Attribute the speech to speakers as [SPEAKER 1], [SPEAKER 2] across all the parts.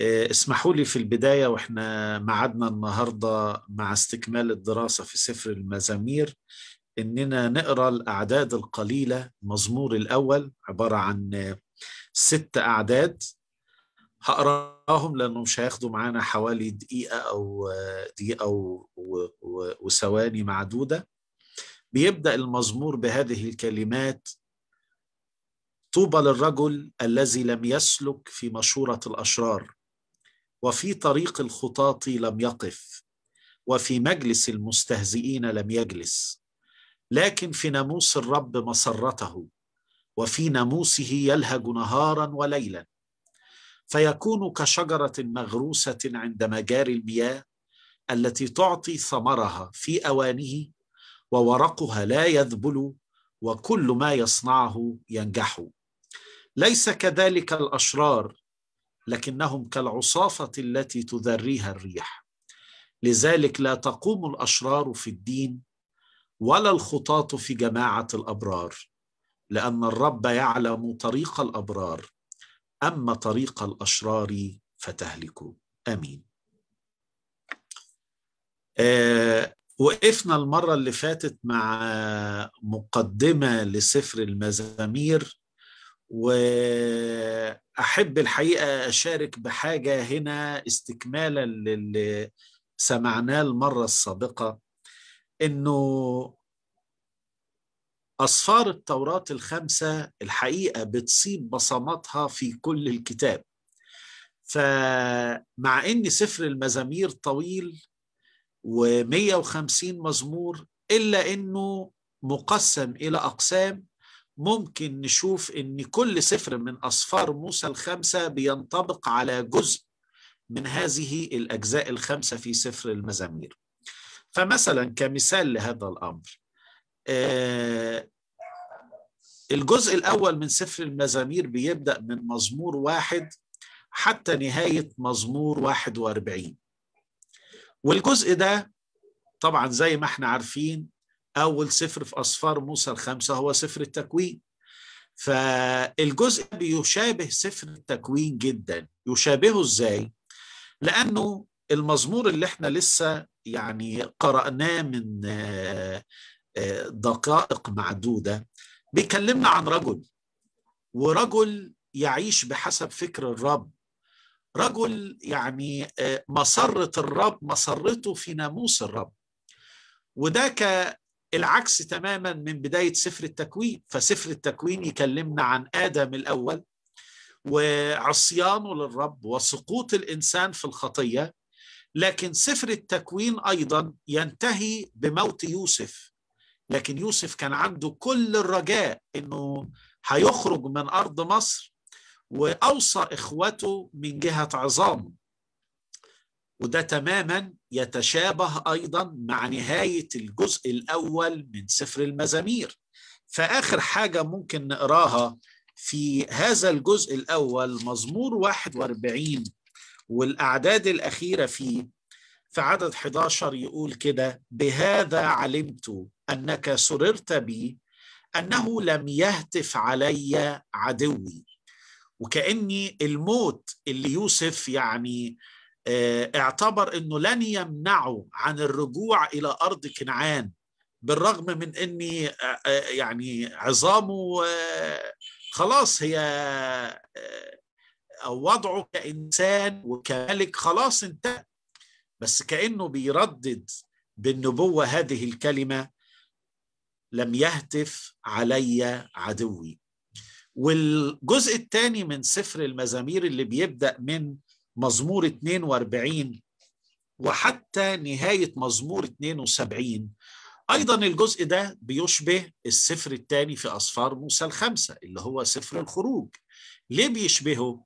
[SPEAKER 1] آه، اسمحوا لي في البداية وإحنا معادنا النهاردة مع استكمال الدراسة في سفر المزامير إننا نقرأ الأعداد القليلة مزمور الأول عبارة عن ست أعداد هقراهم لأنهم مش هياخدوا معانا حوالي دقيقة أو آه، دقيقة وثواني معدودة بيبدأ المزمور بهذه الكلمات طوبى للرجل الذي لم يسلك في مشورة الأشرار وفي طريق الخطاة لم يقف وفي مجلس المستهزئين لم يجلس لكن في ناموس الرب مسرته وفي ناموسه يلهج نهارا وليلا فيكون كشجره مغروسه عند مجاري المياه التي تعطي ثمرها في اوانه وورقها لا يذبل وكل ما يصنعه ينجح ليس كذلك الاشرار لكنهم كالعصافة التي تذريها الريح لذلك لا تقوم الأشرار في الدين ولا الخطاة في جماعة الأبرار لأن الرب يعلم طريق الأبرار أما طريق الأشرار فتهلكوا آمين آه وقفنا المرة اللي فاتت مع مقدمة لسفر المزامير وأحب الحقيقة أشارك بحاجة هنا استكمالا للي سمعناه المرة السابقة إنه أصفار التوراة الخمسة الحقيقة بتصيب بصماتها في كل الكتاب فمع ان سفر المزامير طويل و150 مزمور الا انه مقسم الى اقسام ممكن نشوف ان كل سفر من اسفار موسى الخمسه بينطبق على جزء من هذه الاجزاء الخمسه في سفر المزامير. فمثلا كمثال لهذا الامر آه، الجزء الاول من سفر المزامير بيبدا من مزمور واحد حتى نهايه مزمور 41 والجزء ده طبعا زي ما احنا عارفين أول سفر في أصفار موسى الخمسة هو سفر التكوين فالجزء بيشابه سفر التكوين جدا يشابهه إزاي؟ لأنه المزمور اللي احنا لسه يعني قرأناه من آه، آه، دقائق معدودة بيكلمنا عن رجل ورجل يعيش بحسب فكر الرب رجل يعني آه، مسرة الرب مسرته في ناموس الرب وده العكس تماما من بداية سفر التكوين فسفر التكوين يكلمنا عن آدم الأول وعصيانه للرب وسقوط الإنسان في الخطية لكن سفر التكوين أيضا ينتهي بموت يوسف لكن يوسف كان عنده كل الرجاء أنه هيخرج من أرض مصر وأوصى إخوته من جهة عظامه وده تماما يتشابه أيضا مع نهاية الجزء الأول من سفر المزامير فآخر حاجة ممكن نقراها في هذا الجزء الأول مزمور 41 والأعداد الأخيرة فيه في عدد 11 يقول كده بهذا علمت أنك سررت بي أنه لم يهتف علي عدوي وكأني الموت اللي يوسف يعني آه، اعتبر انه لن يمنعه عن الرجوع الى ارض كنعان بالرغم من اني آه، آه، يعني عظامه خلاص هي وضعه كانسان وكملك خلاص انتهى بس كانه بيردد بالنبوه هذه الكلمه لم يهتف علي عدوي والجزء الثاني من سفر المزامير اللي بيبدا من مزمور 42 وحتى نهاية مزمور 72 أيضا الجزء ده بيشبه السفر الثاني في أسفار موسى الخمسة اللي هو سفر الخروج ليه بيشبهه؟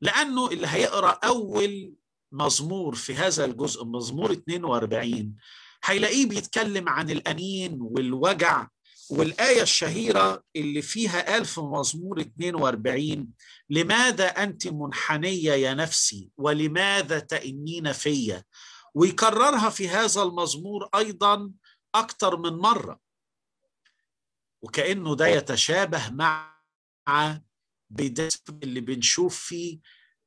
[SPEAKER 1] لأنه اللي هيقرأ أول مزمور في هذا الجزء مزمور 42 هيلاقيه بيتكلم عن الأنين والوجع والآية الشهيرة اللي فيها قال في مزمور 42 لماذا أنت منحنية يا نفسي ولماذا تئنين فيا ويكررها في هذا المزمور أيضا أكثر من مرة وكأنه ده يتشابه مع بداية اللي بنشوف فيه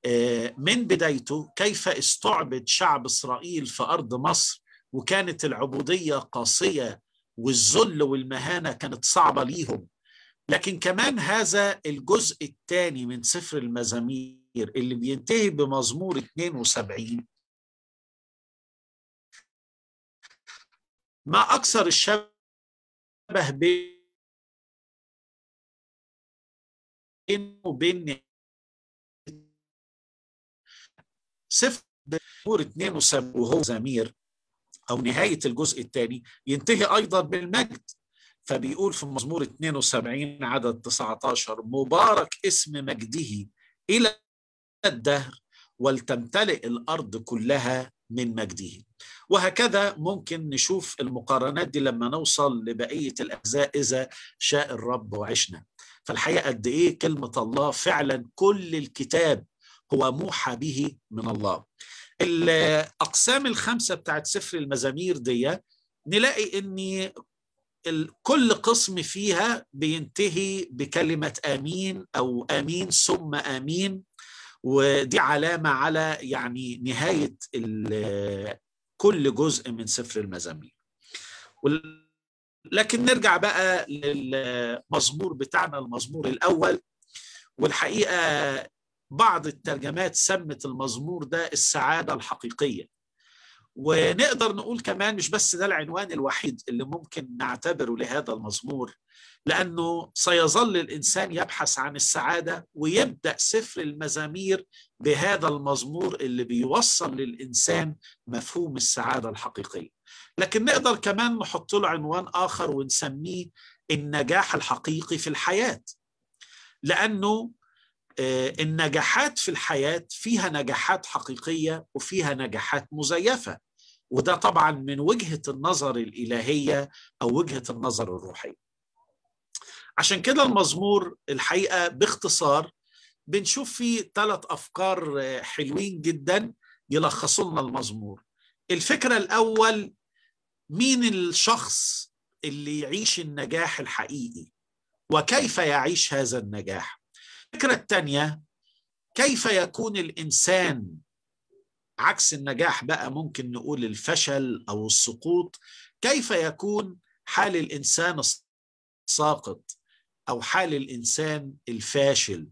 [SPEAKER 1] آه، من بدايته كيف استعبد شعب إسرائيل في أرض مصر وكانت العبودية قاسية والذل والمهانة كانت صعبة ليهم لكن كمان هذا الجزء الثاني من سفر
[SPEAKER 2] المزامير اللي بينتهي بمزمور 72 ما أكثر الشبه بينه وبين سفر مزمور 72 وهو زمير
[SPEAKER 1] أو نهاية الجزء الثاني ينتهي أيضا بالمجد فبيقول في مزمور 72 عدد 19 مبارك اسم مجده إلى الدهر ولتمتلئ الأرض كلها من مجده وهكذا ممكن نشوف المقارنات دي لما نوصل لبقية الأجزاء إذا شاء الرب وعشنا فالحقيقة قد إيه كلمة الله فعلا كل الكتاب هو موحى به من الله الأقسام الخمسة بتاعت سفر المزامير دي نلاقي أن كل قسم فيها بينتهي بكلمة آمين أو آمين ثم آمين ودي علامة على يعني نهاية كل جزء من سفر المزامير لكن نرجع بقى للمزمور بتاعنا المزمور الأول والحقيقة بعض الترجمات سمت المزمور ده السعادة الحقيقية ونقدر نقول كمان مش بس ده العنوان الوحيد اللي ممكن نعتبره لهذا المزمور لأنه سيظل الإنسان يبحث عن السعادة ويبدأ سفر المزامير بهذا المزمور اللي بيوصل للإنسان مفهوم السعادة الحقيقية لكن نقدر كمان نحط له عنوان آخر ونسميه النجاح الحقيقي في الحياة لأنه آه، النجاحات في الحياة فيها نجاحات حقيقية وفيها نجاحات مزيفة وده طبعا من وجهة النظر الإلهية أو وجهة النظر الروحية عشان كده المزمور الحقيقة باختصار بنشوف فيه ثلاث أفكار آه، حلوين جدا يلخصوا لنا المزمور الفكرة الأول مين الشخص اللي يعيش النجاح الحقيقي وكيف يعيش هذا النجاح الفكرة الثانية كيف يكون الإنسان عكس النجاح بقى ممكن نقول الفشل أو السقوط كيف يكون حال الإنسان الساقط أو حال الإنسان الفاشل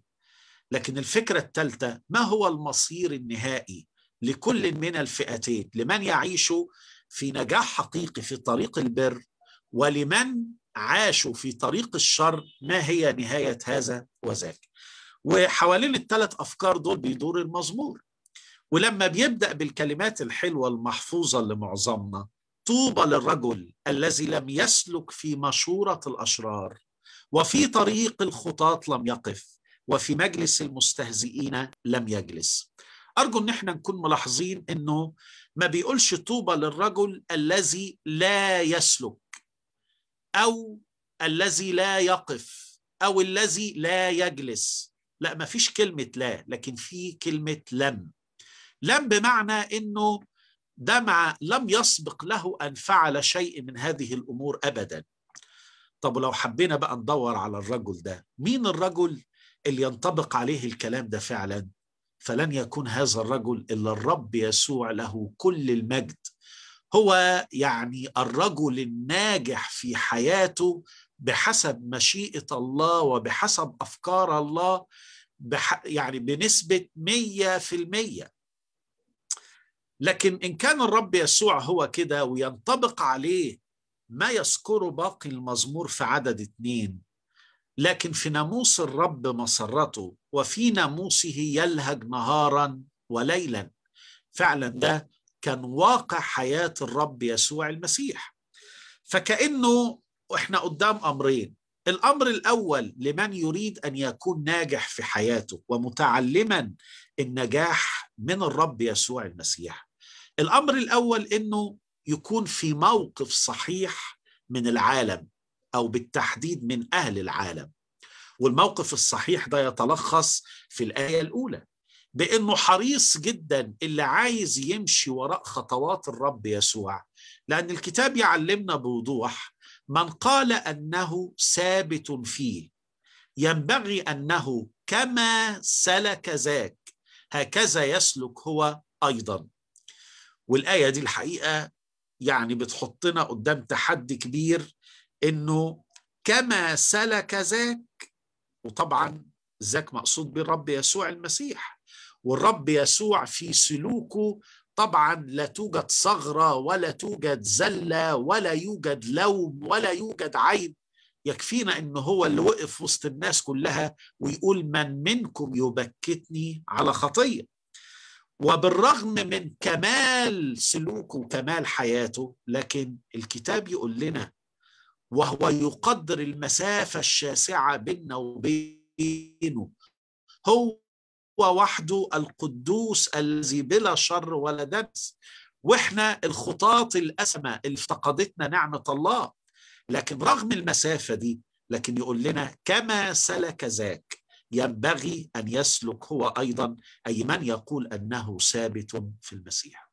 [SPEAKER 1] لكن الفكرة الثالثة ما هو المصير النهائي لكل من الفئتين لمن يعيش في نجاح حقيقي في طريق البر ولمن عاشوا في طريق الشر ما هي نهاية هذا وذاك وحوالين الثلاث أفكار دول بيدور المزمور ولما بيبدأ بالكلمات الحلوة المحفوظة لمعظمنا طوبى للرجل الذي لم يسلك في مشورة الأشرار وفي طريق الخطاة لم يقف وفي مجلس المستهزئين لم يجلس أرجو أن احنا نكون ملاحظين أنه ما بيقولش طوبى للرجل الذي لا يسلك أو الذي لا يقف أو الذي لا يجلس لا ما فيش كلمة لا لكن في كلمة لم لم بمعنى أنه ده مع لم يسبق له أن فعل شيء من هذه الأمور أبدا طب لو حبينا بقى ندور على الرجل ده مين الرجل اللي ينطبق عليه الكلام ده فعلا فلن يكون هذا الرجل إلا الرب يسوع له كل المجد هو يعني الرجل الناجح في حياته بحسب مشيئة الله وبحسب أفكار الله بح يعني بنسبة مية في المية لكن إن كان الرب يسوع هو كده وينطبق عليه ما يذكره باقي المزمور في عدد اتنين لكن في ناموس الرب مسرته وفي ناموسه يلهج نهارا وليلا فعلا ده كان واقع حياة الرب يسوع المسيح فكأنه احنا قدام امرين الامر الاول لمن يريد ان يكون ناجح في حياته ومتعلما النجاح من الرب يسوع المسيح الامر الاول انه يكون في موقف صحيح من العالم او بالتحديد من اهل العالم والموقف الصحيح ده يتلخص في الايه الاولى بانه حريص جدا اللي عايز يمشي وراء خطوات الرب يسوع لان الكتاب يعلمنا بوضوح من قال أنه ثابت فيه ينبغي أنه كما سلك ذاك هكذا يسلك هو أيضا والآية دي الحقيقة يعني بتحطنا قدام تحدي كبير إنه كما سلك ذاك وطبعا ذاك مقصود بالرب يسوع المسيح والرب يسوع في سلوكه طبعا لا توجد ثغرة ولا توجد زلة ولا يوجد لوم ولا يوجد عيب يكفينا ان هو اللي وقف وسط الناس كلها ويقول من منكم يبكتني على خطيه وبالرغم من كمال سلوكه وكمال حياته لكن الكتاب يقول لنا وهو يقدر المسافة الشاسعة بيننا وبينه هو هو وحده القدوس الذي بلا شر ولا دنس واحنا الخطاط الاسمى اللي افتقدتنا نعمه الله لكن رغم المسافه دي لكن يقول لنا كما سلك ذاك ينبغي ان يسلك هو ايضا اي من يقول انه ثابت في المسيح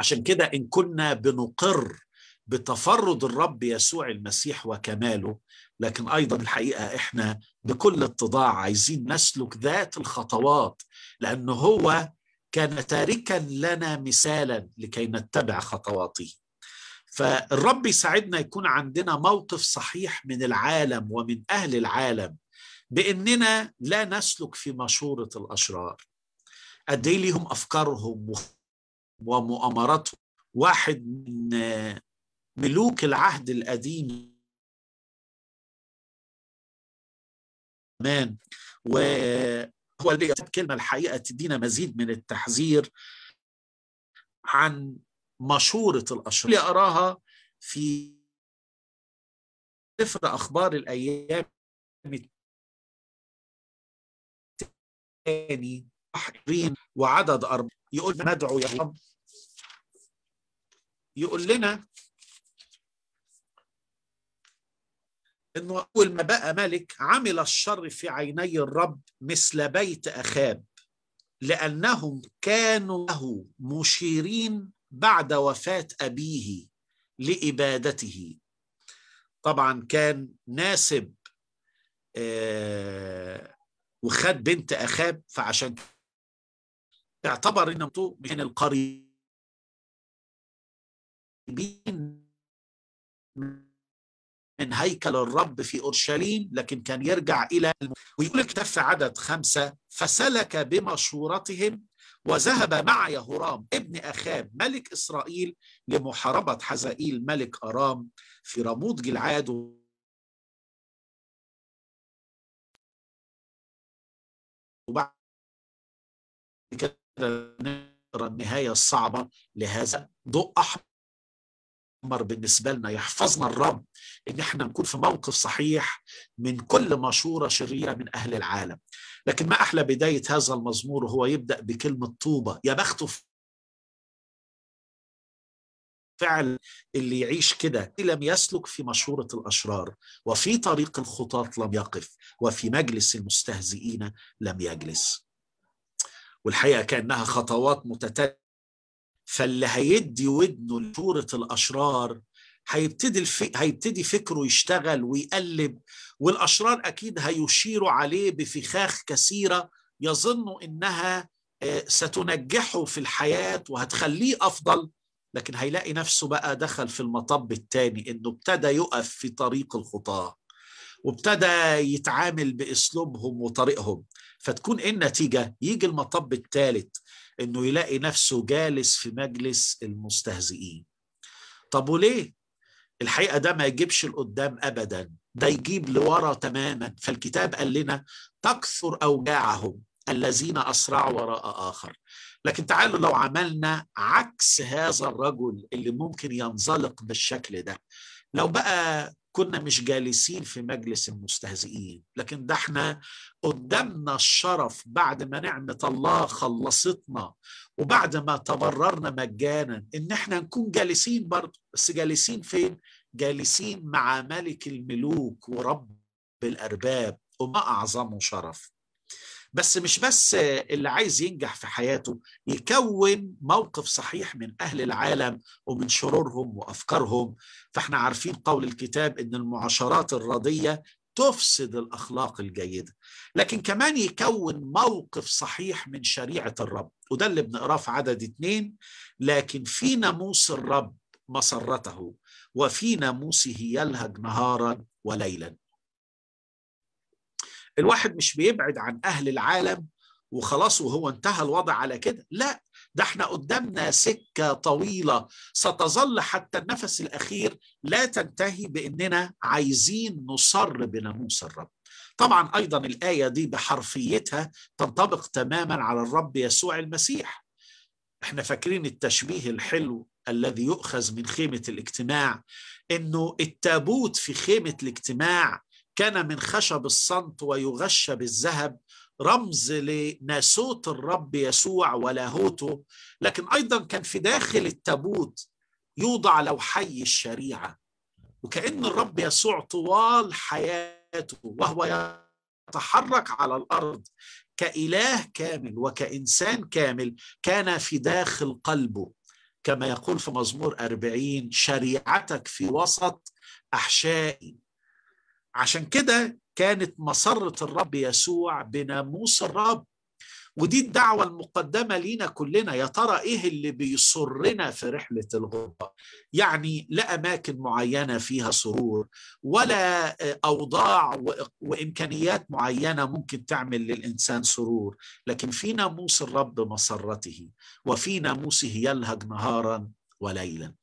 [SPEAKER 1] عشان كده ان كنا بنقر بتفرد الرب يسوع المسيح وكماله لكن ايضا الحقيقه احنا بكل اتضاع عايزين نسلك ذات الخطوات لان هو كان تاركا لنا مثالا لكي نتبع خطواته فالرب يساعدنا يكون عندنا موقف صحيح من العالم ومن اهل العالم باننا لا نسلك في مشوره الاشرار قد ايه ليهم افكارهم ومؤامراتهم
[SPEAKER 2] واحد من ملوك العهد القديم وهو اللي كلمة الحقيقة تدينا مزيد من التحذير عن مشورة الأشرار اللي أراها في سفر أخبار الأيام الثاني وعدد أربعة يقول ندعو يا رب
[SPEAKER 1] يقول لنا انه اول ما بقى ملك عمل الشر في عيني الرب مثل بيت اخاب لانهم كانوا له مشيرين بعد وفاه ابيه لابادته طبعا كان ناسب آه وخد بنت اخاب
[SPEAKER 2] فعشان اعتبر ان من القريبين من هيكل
[SPEAKER 1] الرب في أورشليم لكن كان يرجع إلى الم... ويقول الكتاب في عدد خمسة فسلك بمشورتهم وذهب مع يهورام ابن أخاب ملك إسرائيل
[SPEAKER 2] لمحاربة حزائيل ملك أرام في رموت جلعاد و... وبعد كده النهاية الصعبة لهذا
[SPEAKER 1] ضوء أحمر الأمر بالنسبة لنا يحفظنا الرب إن احنا نكون في موقف صحيح من كل مشورة شريرة من أهل العالم لكن ما أحلى بداية هذا المزمور وهو يبدأ بكلمة طوبة يا بخته فعل اللي يعيش كده لم يسلك في مشورة الأشرار وفي طريق الخطاة لم يقف وفي مجلس المستهزئين لم يجلس والحقيقة كأنها خطوات متتالية فاللي هيدي ودنه لشورة الأشرار هيبتدي الف... هيبتدي فكره يشتغل ويقلب والأشرار أكيد هيشيروا عليه بفخاخ كثيرة يظن إنها آه، ستنجحه في الحياة وهتخليه أفضل لكن هيلاقي نفسه بقى دخل في المطب الثاني إنه ابتدى يقف في طريق الخطاة وابتدى يتعامل باسلوبهم وطريقهم فتكون ايه النتيجه يجي المطب الثالث انه يلاقي نفسه جالس في مجلس المستهزئين طب وليه الحقيقه ده ما يجيبش لقدام ابدا ده يجيب لورا تماما فالكتاب قال لنا تكثر اوجاعهم الذين اسرعوا وراء اخر لكن تعالوا لو عملنا عكس هذا الرجل اللي ممكن ينزلق بالشكل ده لو بقى كنا مش جالسين في مجلس المستهزئين لكن ده احنا قدامنا الشرف بعد ما نعمة الله خلصتنا وبعد ما تبررنا مجانا ان احنا نكون جالسين برضه بس جالسين فين جالسين مع ملك الملوك ورب الارباب وما اعظمه شرف بس مش بس اللي عايز ينجح في حياته يكون موقف صحيح من أهل العالم ومن شرورهم وأفكارهم فاحنا عارفين قول الكتاب أن المعاشرات الرضية تفسد الأخلاق الجيدة لكن كمان يكون موقف صحيح من شريعة الرب وده اللي بنقراه في عدد اتنين لكن في ناموس الرب مسرته وفي ناموسه يلهج نهارا وليلا الواحد مش بيبعد عن أهل العالم وخلاص وهو انتهى الوضع على كده لا ده احنا قدامنا سكة طويلة ستظل حتى النفس الأخير لا تنتهي بأننا عايزين نصر بناموس الرب طبعا أيضا الآية دي بحرفيتها تنطبق تماما على الرب يسوع المسيح احنا فاكرين التشبيه الحلو الذي يؤخذ من خيمة الاجتماع انه التابوت في خيمة الاجتماع كان من خشب الصمت ويغشى بالذهب رمز لناسوت الرب يسوع ولاهوته لكن أيضا كان في داخل التابوت يوضع لوحي الشريعة وكأن الرب يسوع طوال حياته وهو يتحرك على الأرض كإله كامل وكإنسان كامل كان في داخل قلبه كما يقول في مزمور أربعين شريعتك في وسط أحشائي عشان كده كانت مسرة الرب يسوع بناموس الرب ودي الدعوة المقدمة لينا كلنا يا ترى إيه اللي بيسرنا في رحلة الغربة يعني لا أماكن معينة فيها سرور ولا أوضاع وإمكانيات معينة ممكن تعمل للإنسان سرور لكن في ناموس الرب مسرته وفي ناموسه يلهج نهارا وليلا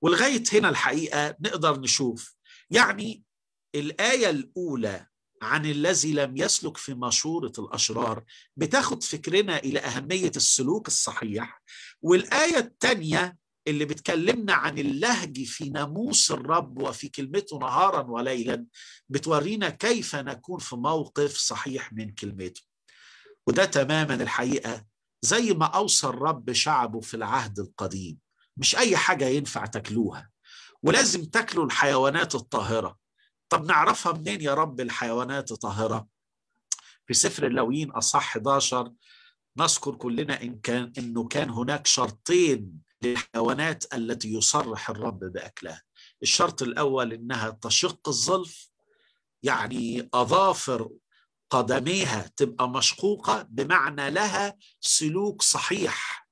[SPEAKER 1] ولغاية هنا الحقيقة نقدر نشوف يعني الآية الأولى عن الذي لم يسلك في مشورة الأشرار بتاخد فكرنا إلى أهمية السلوك الصحيح والآية الثانية اللي بتكلمنا عن اللهج في ناموس الرب وفي كلمته نهارا وليلا بتورينا كيف نكون في موقف صحيح من كلمته وده تماما الحقيقة زي ما أوصى الرب شعبه في العهد القديم مش أي حاجة ينفع تاكلوها ولازم تاكلوا الحيوانات الطاهرة طب نعرفها منين يا رب الحيوانات طاهرة في سفر اللويين أصح 11 نذكر كلنا إن كان إنه كان هناك شرطين للحيوانات التي يصرح الرب بأكلها الشرط الأول إنها تشق الظلف يعني أظافر قدميها تبقى مشقوقة بمعنى لها سلوك صحيح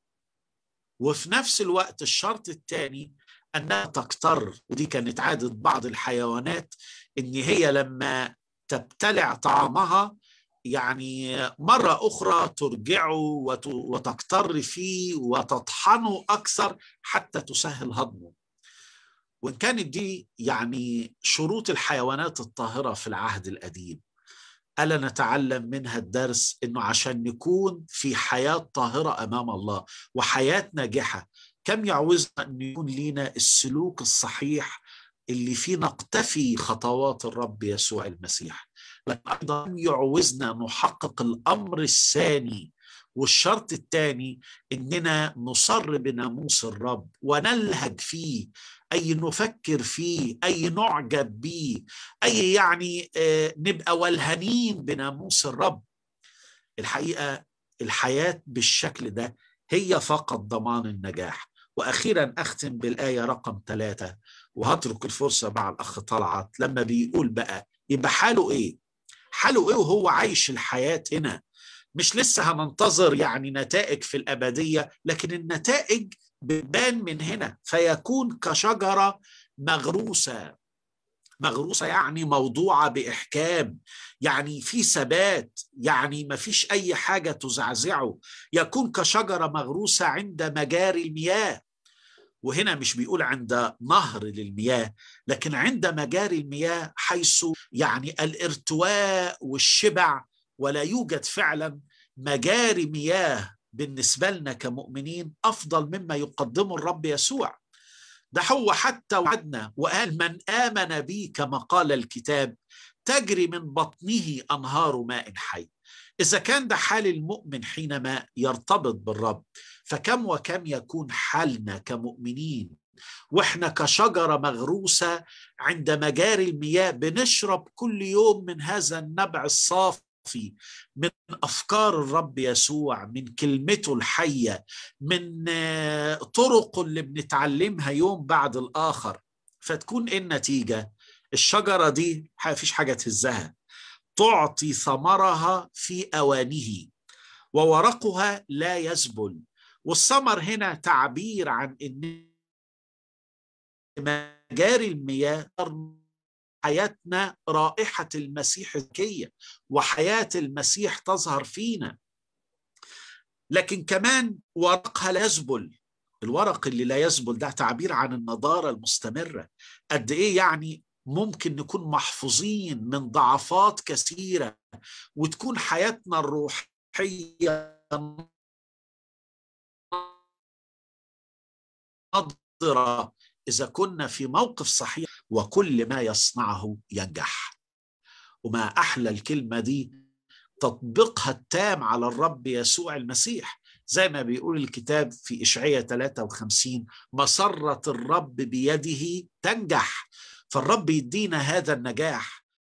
[SPEAKER 1] وفي نفس الوقت الشرط الثاني انها تكتر ودي كانت عاده بعض الحيوانات ان هي لما تبتلع طعامها يعني مرة أخرى ترجعه وتكتر فيه وتطحنه أكثر حتى تسهل هضمه وإن كانت دي يعني شروط الحيوانات الطاهرة في العهد القديم ألا نتعلم منها الدرس أنه عشان نكون في حياة طاهرة أمام الله وحياة ناجحة كم يعوزنا أن يكون لنا السلوك الصحيح اللي فيه نقتفي خطوات الرب يسوع المسيح لكن أيضا يعوزنا نحقق الأمر الثاني والشرط الثاني اننا نصر بناموس الرب ونلهج فيه اي نفكر فيه اي نعجب به اي يعني آه، نبقى ولهانين بناموس الرب الحقيقه الحياه بالشكل ده هي فقط ضمان النجاح وأخيرا أختم بالآية رقم ثلاثة وهترك الفرصة مع الأخ طلعت لما بيقول بقى يبقى حاله إيه؟ حاله إيه وهو عايش الحياة هنا؟ مش لسه هننتظر يعني نتائج في الأبدية لكن النتائج بتبان من هنا فيكون كشجرة مغروسة مغروسة يعني موضوعة بإحكام يعني في ثبات يعني ما فيش أي حاجة تزعزعه يكون كشجرة مغروسة عند مجاري المياه وهنا مش بيقول عند نهر للمياه لكن عند مجاري المياه حيث يعني الارتواء والشبع ولا يوجد فعلا مجاري مياه بالنسبة لنا كمؤمنين أفضل مما يقدمه الرب يسوع ده هو حتى وعدنا وقال من آمن بي كما قال الكتاب تجري من بطنه أنهار ماء حي إذا كان ده حال المؤمن حينما يرتبط بالرب فكم وكم يكون حالنا كمؤمنين واحنا كشجره مغروسه عند مجاري المياه بنشرب كل يوم من هذا النبع الصافي فيه من افكار الرب يسوع من كلمته الحيه من آه، طرق اللي بنتعلمها يوم بعد الاخر فتكون ايه النتيجه الشجره دي فيش حاجه تهزها تعطي ثمرها في اوانه وورقها لا يزبل والثمر هنا تعبير عن ان مجاري المياه حياتنا رائحة المسيح الذكية وحياة المسيح تظهر فينا لكن كمان ورقها لا يذبل الورق اللي لا يذبل ده تعبير عن النضارة المستمرة قد إيه يعني ممكن نكون محفوظين
[SPEAKER 2] من ضعفات كثيرة وتكون حياتنا الروحية نضرة إذا كنا في موقف صحيح وكل ما يصنعه ينجح
[SPEAKER 1] وما أحلى الكلمة دي تطبيقها التام على الرب يسوع المسيح زي ما بيقول الكتاب في إشعية 53 مسرة الرب بيده تنجح فالرب يدينا هذا النجاح